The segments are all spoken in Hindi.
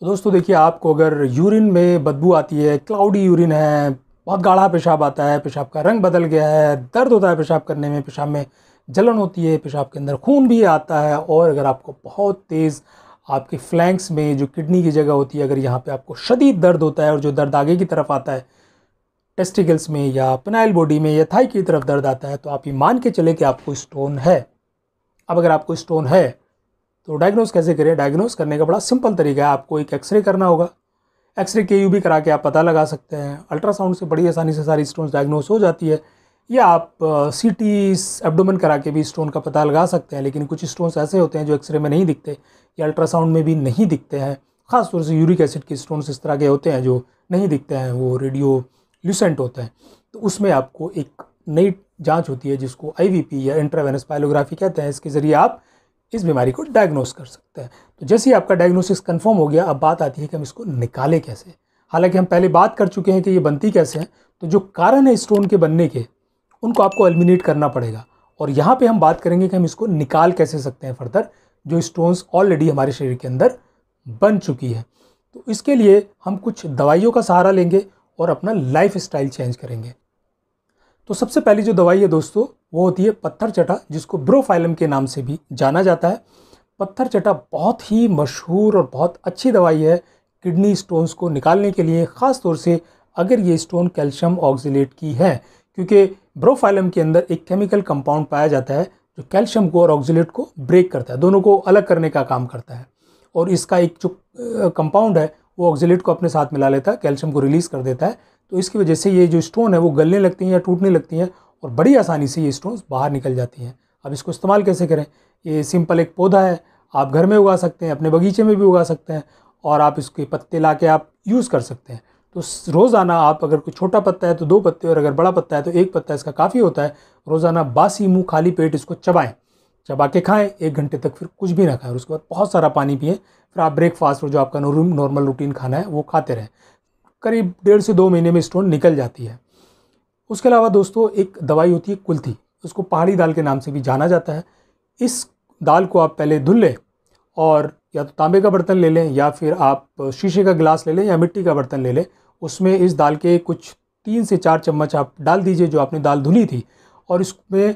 तो दोस्तों देखिए आपको अगर यूरिन में बदबू आती है क्लाउडी यूरिन है बहुत गाढ़ा पेशाब आता है पेशाब का रंग बदल गया है दर्द होता है पेशाब करने में पेशाब में जलन होती है पेशाब के अंदर खून भी आता है और अगर आपको बहुत तेज़ आपके फ्लैंक्स में जो किडनी की जगह होती है अगर यहाँ पे आपको शदीद दर्द होता है और जो दर्द आगे की तरफ आता है टेस्टिकल्स में या पनाइल बॉडी में या थाई की तरफ दर्द आता है तो आप ये मान के चले कि आपको स्टोन है अब अगर आपको स्टोन है तो डायग्नोस कैसे करें डायग्नोस करने का बड़ा सिंपल तरीका है आपको एक एक्सरे करना होगा एक्सरे के यू भी करा के आप पता लगा सकते हैं अल्ट्रासाउंड से बड़ी आसानी से सारी स्टोन्स डायग्नोस हो जाती है या आप सी टी एबडोमन करा के भी स्टोन का पता लगा सकते हैं लेकिन कुछ स्टोन्स ऐसे होते हैं जो एक्सरे में नहीं दिखते या अल्ट्रासाउंड में भी नहीं दिखते हैं ख़ासतौर से यूरिक एसिड के स्टोन्स इस तरह के होते हैं जो नहीं दिखते हैं वो रेडियो ल्यूसेंट होते हैं तो उसमें आपको एक नई जाँच होती है जिसको आई या इंट्रावेनस पायलोग्राफी कहते हैं इसके ज़रिए आप इस बीमारी को डायग्नोस कर सकते हैं तो जैसे ही आपका डायग्नोसिस कन्फर्म हो गया अब बात आती है कि हम इसको निकालें कैसे हालांकि हम पहले बात कर चुके हैं कि ये बनती कैसे हैं तो जो कारण है स्टोन के बनने के उनको आपको एलिमिनेट करना पड़ेगा और यहाँ पे हम बात करेंगे कि हम इसको निकाल कैसे सकते हैं फर्दर जो स्टोन्स ऑलरेडी हमारे शरीर के अंदर बन चुकी है तो इसके लिए हम कुछ दवाइयों का सहारा लेंगे और अपना लाइफ स्टाइल चेंज करेंगे तो सबसे पहली जो दवाई है दोस्तों वो होती है पत्थर चटा जिसको ब्रोफाइलम के नाम से भी जाना जाता है पत्थर चटा बहुत ही मशहूर और बहुत अच्छी दवाई है किडनी स्टोन्स को निकालने के लिए ख़ास तौर से अगर ये स्टोन कैल्शियम ऑक्जिलेट की है क्योंकि ब्रोफाइलम के अंदर एक केमिकल कंपाउंड पाया जाता है जो कैल्शियम को और ऑक्जिलेट को ब्रेक करता है दोनों को अलग करने का काम करता है और इसका एक जो कंपाउंड है वो ऑक्जिलेट को अपने साथ मिला लेता है कैल्शियम को रिलीज़ कर देता है तो इसकी वजह से ये जो स्टोन है वो गलने लगती हैं या टूटने लगती हैं और बड़ी आसानी से ये स्टोन बाहर निकल जाती हैं अब इसको इस्तेमाल कैसे करें ये सिंपल एक पौधा है आप घर में उगा सकते हैं अपने बगीचे में भी उगा सकते हैं और आप इसके पत्ते ला के आप यूज़ कर सकते हैं तो रोज़ाना आप अगर कोई छोटा पत्ता है तो दो पत्ते और अगर बड़ा पत्ता है तो एक पत्ता इसका काफ़ी होता है रोज़ाना बासी मुँह खाली पेट इसको चबाएँ चबा के खाएँ एक घंटे तक फिर कुछ भी ना खाएँ और उसके बाद बहुत सारा पानी पिए फिर आप ब्रेकफास्ट और जो आपका नॉर्मल रूटीन खाना है वो खाते रहें करीब डेढ़ से दो महीने में स्टोन निकल जाती है उसके अलावा दोस्तों एक दवाई होती है कुल्थी उसको पहाड़ी दाल के नाम से भी जाना जाता है इस दाल को आप पहले धुल लें और या तो तांबे का बर्तन ले लें या फिर आप शीशे का गिलास ले लें या मिट्टी का बर्तन ले लें उसमें इस दाल के कुछ तीन से चार चम्मच आप डाल दीजिए जो आपने दाल धुली थी और इसमें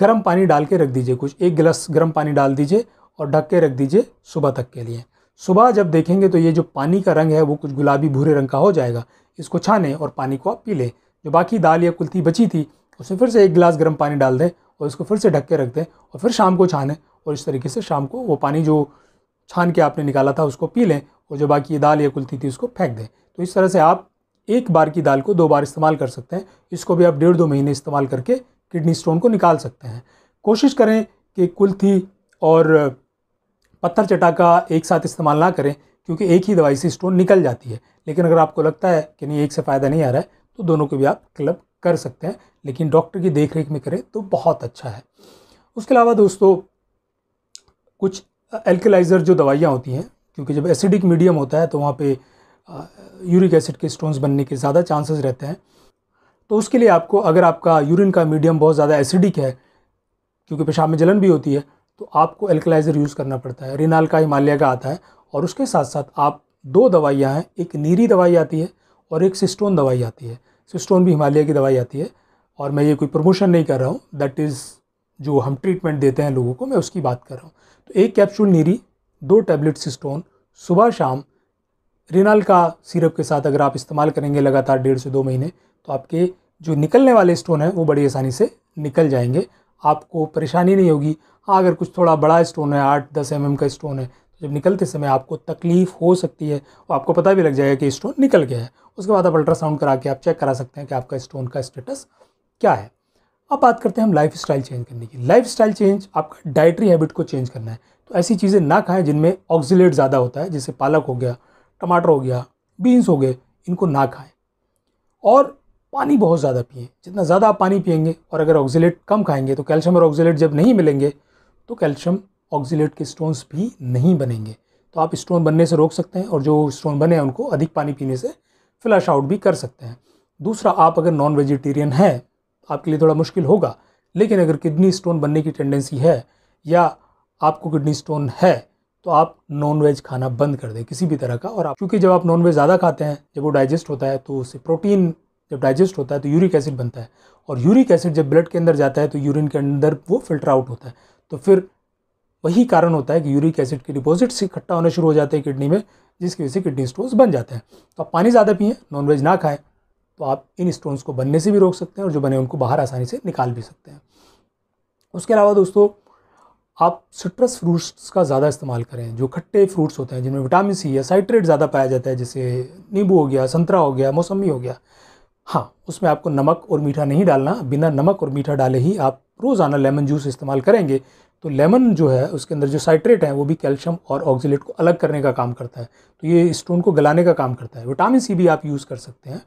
गर्म पानी डाल के रख दीजिए कुछ एक गिलास गर्म पानी डाल दीजिए और ढक के रख दीजिए सुबह तक के लिए सुबह जब देखेंगे तो ये जो पानी का रंग है वो कुछ गुलाबी भूरे रंग का हो जाएगा इसको छाने और पानी को आप पी लें जो बाकी दाल या कुल्थी बची थी उसे फिर से एक गिलास गर्म पानी डाल दें और इसको फिर से ढक के रख दें और फिर शाम को छानें और इस तरीके से शाम को वो पानी जो छान के आपने निकाला था उसको पी लें और जो बाकी दाल या कुल्थी थी उसको फेंक दें तो इस तरह से आप एक बार की दाल को दो बार इस्तेमाल कर सकते हैं इसको भी आप डेढ़ दो महीने इस्तेमाल करके किडनी स्टोन को निकाल सकते हैं कोशिश करें कि कुल्थी और पत्थर चटा का एक साथ इस्तेमाल ना करें क्योंकि एक ही दवाई से स्टोन निकल जाती है लेकिन अगर आपको लगता है कि नहीं एक से फ़ायदा नहीं आ रहा है तो दोनों को भी आप क्लब कर सकते हैं लेकिन डॉक्टर की देख रेख में करें तो बहुत अच्छा है उसके अलावा दोस्तों कुछ एल्कलाइज़र जो दवाइयाँ होती हैं क्योंकि जब एसिडिक मीडियम होता है तो वहाँ पर यूरिक एसिड के स्टोन्स बनने के ज़्यादा चांसेस रहते हैं तो उसके लिए आपको अगर आपका यूरिन का मीडियम बहुत ज़्यादा एसिडिक है क्योंकि पेशाब में जलन भी होती है तो आपको एल्कलाइज़र यूज़ करना पड़ता है रिनाल का हिमालय का आता है और उसके साथ साथ आप दो दवाइयाँ हैं एक नीरी दवाई आती है और एक सिस्टोन दवाई आती है सिस्टोन भी हिमालय की दवाई आती है और मैं ये कोई प्रमोशन नहीं कर रहा हूँ दैट इज़ जो हम ट्रीटमेंट देते हैं लोगों को मैं उसकी बात कर रहा हूँ तो एक कैप्सूल नीरी दो टैबलेट सिस्टोन सुबह शाम रिनाल का सिरप के साथ अगर आप इस्तेमाल करेंगे लगातार डेढ़ से दो महीने तो आपके जो निकलने वाले स्टोन हैं वो बड़ी आसानी से निकल जाएंगे आपको परेशानी नहीं होगी हाँ अगर कुछ थोड़ा बड़ा स्टोन है आठ दस एम का स्टोन है तो जब निकलते समय आपको तकलीफ़ हो सकती है और आपको पता भी लग जाएगा कि स्टोन निकल गया है उसके बाद आप अल्ट्रासाउंड करा के आप चेक करा सकते हैं कि आपका स्टोन का स्टेटस क्या है अब बात करते हैं हम लाइफ स्टाइल चेंज करने की लाइफ स्टाइल चेंज आपका डाइटरी हैबिट को चेंज करना है तो ऐसी चीज़ें ना खाएं जिनमें ऑक्सीट ज़्यादा होता है जैसे पालक हो गया टमाटर हो गया बीन्स हो गए इनको ना खाएं और पानी बहुत ज़्यादा पिए जितना ज़्यादा आप पानी पियेंगे और अगर ऑक्सीट कम खाएंगे तो कैल्शियम और ऑक्सीट जब नहीं मिलेंगे तो कैल्शियम ऑक्सीलेट के स्टोन्स भी नहीं बनेंगे तो आप स्टोन बनने से रोक सकते हैं और जो स्टोन बने हैं उनको अधिक पानी पीने से फ्लैश आउट भी कर सकते हैं दूसरा आप अगर नॉन वेजिटेरियन हैं तो आपके लिए थोड़ा मुश्किल होगा लेकिन अगर किडनी स्टोन बनने की टेंडेंसी है या आपको किडनी स्टोन है तो आप नॉन वेज खाना बंद कर दें किसी भी तरह का और आप क्योंकि जब आप नॉन वेज ज़्यादा खाते हैं जब वो डाइजेस्ट होता है तो उससे प्रोटीन जब डाइजेस्ट होता है तो यूरिक एसिड बनता है और यूरिक एसिड जब ब्लड के अंदर जाता है तो यूरिन के अंदर वो फिल्टर आउट होता है तो फिर वही कारण होता है कि यूरिक एसिड के डिपॉजिट्स इकट्ठा होना शुरू हो जाते हैं किडनी में जिसकी वजह से किडनी स्टोन्स बन जाते हैं तो आप पानी ज़्यादा पिए नॉनवेज ना खाएं तो आप इन स्टोन्स को बनने से भी रोक सकते हैं और जो बने उनको बाहर आसानी से निकाल भी सकते हैं उसके अलावा दोस्तों आप सिट्रस फ्रूट्स का ज़्यादा इस्तेमाल करें जो खट्टे फ्रूट्स होते हैं जिनमें विटामिन सी या साइट्रेट ज़्यादा पाया जाता है जैसे नींबू हो गया संतरा हो गया मौसमी हो गया हाँ उसमें आपको नमक और मीठा नहीं डालना बिना नमक और मीठा डाले ही आप रोज़ाना लेमन जूस इस्तेमाल करेंगे तो लेमन जो है उसके अंदर जो साइट्रेट है वो भी कैल्शियम और ऑक्सीट को अलग करने का काम करता है तो ये स्टोन को गलाने का काम करता है विटामिन सी भी आप यूज़ कर सकते हैं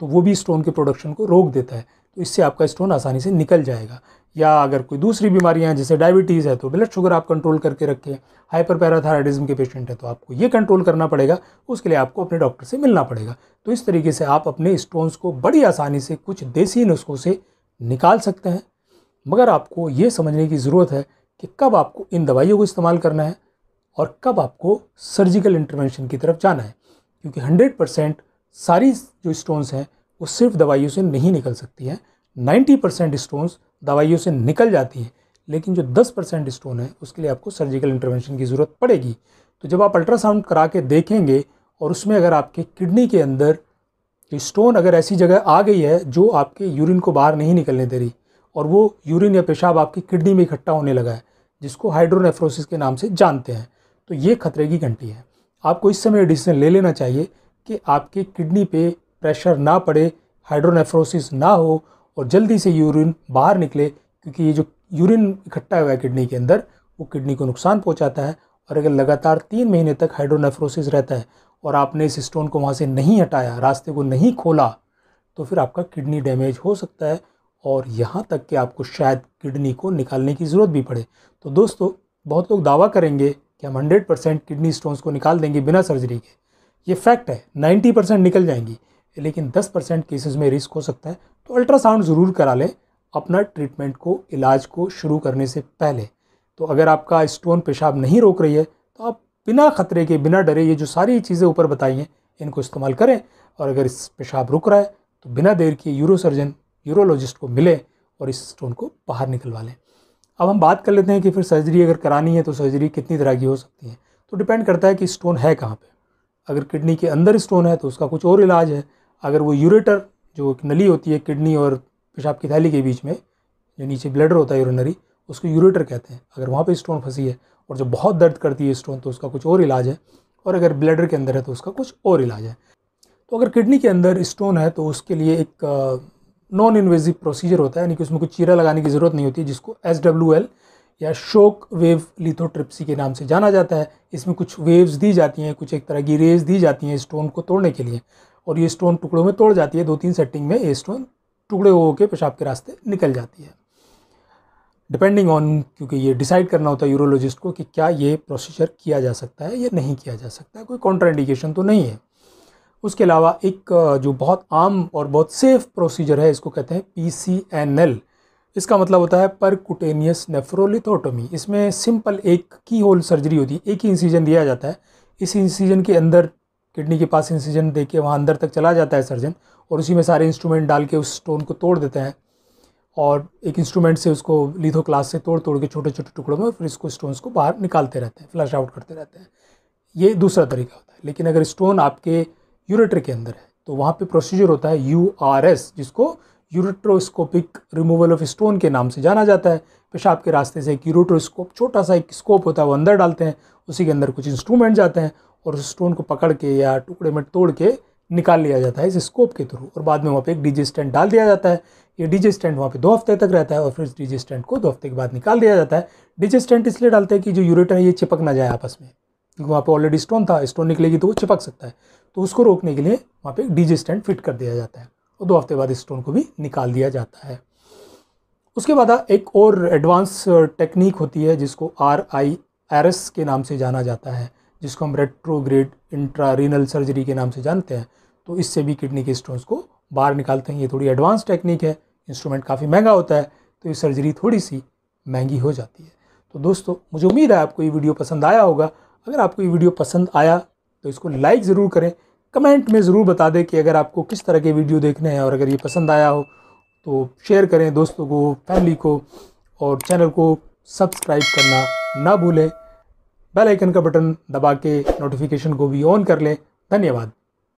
तो वो भी स्टोन के प्रोडक्शन को रोक देता है तो इससे आपका स्टोन आसानी से निकल जाएगा या अगर कोई दूसरी बीमारियां हैं जैसे डायबिटीज़ है तो ब्लड शुगर आप कंट्रोल करके रखें हाइपर पैराथायरॉयडिज्म के पेशेंट है तो आपको ये कंट्रोल करना पड़ेगा उसके लिए आपको अपने डॉक्टर से मिलना पड़ेगा तो इस तरीके से आप अपने स्टोन्स को बड़ी आसानी से कुछ देसी नुस्खों से निकाल सकते हैं मगर आपको ये समझने की ज़रूरत है कि कब आपको इन दवाइयों को इस्तेमाल करना है और कब आपको सर्जिकल इंटरवेंशन की तरफ जाना है क्योंकि हंड्रेड परसेंट सारी जो स्टोन्स हैं वो सिर्फ दवाइयों से नहीं निकल सकती हैं 90 परसेंट स्टोन्स दवाइयों से निकल जाती है लेकिन जो 10 परसेंट स्टोन है उसके लिए आपको सर्जिकल इंटरवेंशन की ज़रूरत पड़ेगी तो जब आप अल्ट्रासाउंड करा के देखेंगे और उसमें अगर आपके किडनी के अंदर स्टोन अगर ऐसी जगह आ गई है जो आपके यूरिन को बाहर नहीं निकलने दे रही और वो यूरिन या पेशाब आपकी किडनी में इकट्ठा होने लगा है जिसको हाइड्रोनेफ्रोसिस के नाम से जानते हैं तो ये खतरे की घंटी है आपको इस समय डिसीजन ले लेना चाहिए कि आपकी किडनी पे प्रेशर ना पड़े हाइड्रोनेफ्रोसिस ना हो और जल्दी से यूरिन बाहर निकले क्योंकि ये जो यूरिन इकट्ठा हुआ है किडनी के अंदर वो किडनी को नुकसान पहुंचाता है और अगर लगातार तीन महीने तक हाइड्रोनेफ्रोसिस रहता है और आपने इस स्टोन को वहाँ से नहीं हटाया रास्ते को नहीं खोला तो फिर आपका किडनी डैमेज हो सकता है और यहाँ तक कि आपको शायद किडनी को निकालने की ज़रूरत भी पड़े तो दोस्तों बहुत लोग दावा करेंगे कि हम हंड्रेड परसेंट किडनी स्टोन्स को निकाल देंगे बिना सर्जरी के ये फैक्ट है नाइन्टी परसेंट निकल जाएंगी लेकिन 10 परसेंट केसेज में रिस्क हो सकता है तो अल्ट्रासाउंड ज़रूर करा लें अपना ट्रीटमेंट को इलाज को शुरू करने से पहले तो अगर आपका स्टोन पेशाब नहीं रोक रही है तो आप बिना खतरे के बिना डरे ये जो सारी चीज़ें ऊपर बताई हैं इनको इस्तेमाल करें और अगर इस पेशाब रुक रहा है तो बिना देर के यूरो सर्जन यूरोलॉजिस्ट को मिले और इस स्टोन को बाहर निकलवा लें अब हम बात कर लेते हैं कि फिर सर्जरी अगर करानी है तो सर्जरी कितनी तरह की हो सकती है तो डिपेंड करता है कि स्टोन है कहाँ पर अगर किडनी के अंदर स्टोन है तो उसका कुछ और इलाज है अगर वो यूरेटर जो एक नली होती है किडनी और पेशाब की थैली के बीच में जो नीचे ब्लडर होता है यूरिनरी उसको यूरेटर कहते हैं अगर वहाँ पर स्टोन फंसी है और जो बहुत दर्द करती है स्टोन तो उसका कुछ और इलाज है और अगर ब्लडर के अंदर है तो उसका कुछ और इलाज है तो अगर किडनी के अंदर स्टोन है तो उसके लिए एक नॉन इन्वेजिव प्रोसीजर होता है यानी कि उसमें कुछ चीरा लगाने की ज़रूरत नहीं होती जिसको एस डब्ल्यू एल या शोक वेव लिथोट्रिप्सी के नाम से जाना जाता है इसमें कुछ वेव्स दी जाती हैं कुछ एक तरह की रेज दी जाती हैं स्टोन को तोड़ने के लिए और ये स्टोन टुकड़ों में तोड़ जाती है दो तीन सेटिंग में ये स्टोन टुकड़े हो के पेशाब के रास्ते निकल जाती है डिपेंडिंग ऑन क्योंकि ये डिसाइड करना होता है यूरोलॉजिस्ट को कि क्या ये प्रोसीजर किया जा सकता है या नहीं किया जा सकता है कोई कॉन्ट्राइंडिकेशन तो नहीं है उसके अलावा एक जो बहुत आम और बहुत सेफ प्रोसीजर है इसको कहते हैं पी सी एन एल इसका मतलब होता है कुटेनियस नेफ्रोलिथोटोमी इसमें सिंपल एक की होल सर्जरी होती है एक ही इंसीजन दिया जाता है इस इंसीजन के अंदर किडनी के पास इंसिजन दे के वहाँ अंदर तक चला जाता है सर्जन और उसी में सारे इंस्ट्रूमेंट डाल के उस स्टोन को तोड़ देते हैं और एक इंस्ट्रूमेंट से उसको लीथो क्लास से तोड़ तोड़ के छोटे छोटे टुकड़ों में फिर इसको स्टोन्स को बाहर निकालते रहते हैं फ्लैश आउट करते रहते हैं ये दूसरा तरीका होता है लेकिन अगर स्टोन आपके यूरेटर के अंदर है तो वहाँ पर प्रोसीजर होता है यू जिसको यूरेट्रोस्कोपिक रिमूवल ऑफ स्टोन के नाम से जाना जाता है पेशाब के रास्ते से एक यूरेट्रोस्कोप छोटा सा एक स्कोप होता है वो अंदर डालते हैं उसी के अंदर कुछ इंस्ट्रूमेंट जाते हैं और उस स्टोन को पकड़ के या टुकड़े में तोड़ के निकाल लिया जाता है इस स्कोप के थ्रू और बाद में वहाँ पे एक डीजे स्टैंड डाल दिया जाता है ये डीजे स्टैंड वहाँ पे दो हफ्ते तक रहता है और फिर इस डीजे स्टैंड को दो हफ्ते के बाद निकाल दिया जाता है डीजे स्टैंड इसलिए डालते हैं कि जो यूरेटर है ये चिपक ना जाए आपस में क्योंकि वहाँ पर ऑलरेडी स्टोन था स्टोन निकलेगी तो वो चिपक सकता है तो उसको रोकने के लिए वहाँ पर एक डीजे स्टैंड फिट कर दिया जाता है और दो हफ्ते बाद स्टोन को भी निकाल दिया जाता है उसके बाद एक और एडवांस टेक्निक होती है जिसको आर आई आर एस के नाम से जाना जाता है जिसको हम रेट्रोग्रेड इंट्रारीनल सर्जरी के नाम से जानते हैं तो इससे भी किडनी के स्टोन्स को बाहर निकालते हैं ये थोड़ी एडवांस टेक्निक है इंस्ट्रूमेंट काफ़ी महंगा होता है तो ये सर्जरी थोड़ी सी महंगी हो जाती है तो दोस्तों मुझे उम्मीद है आपको ये वीडियो पसंद आया होगा अगर आपको ये वीडियो पसंद आया तो इसको लाइक ज़रूर करें कमेंट में ज़रूर बता दें कि अगर आपको किस तरह के वीडियो देखने हैं और अगर ये पसंद आया हो तो शेयर करें दोस्तों को फैमिली को और चैनल को सब्सक्राइब करना ना भूलें बेल आइकन का बटन दबा के नोटिफिकेशन को भी ऑन कर लें धन्यवाद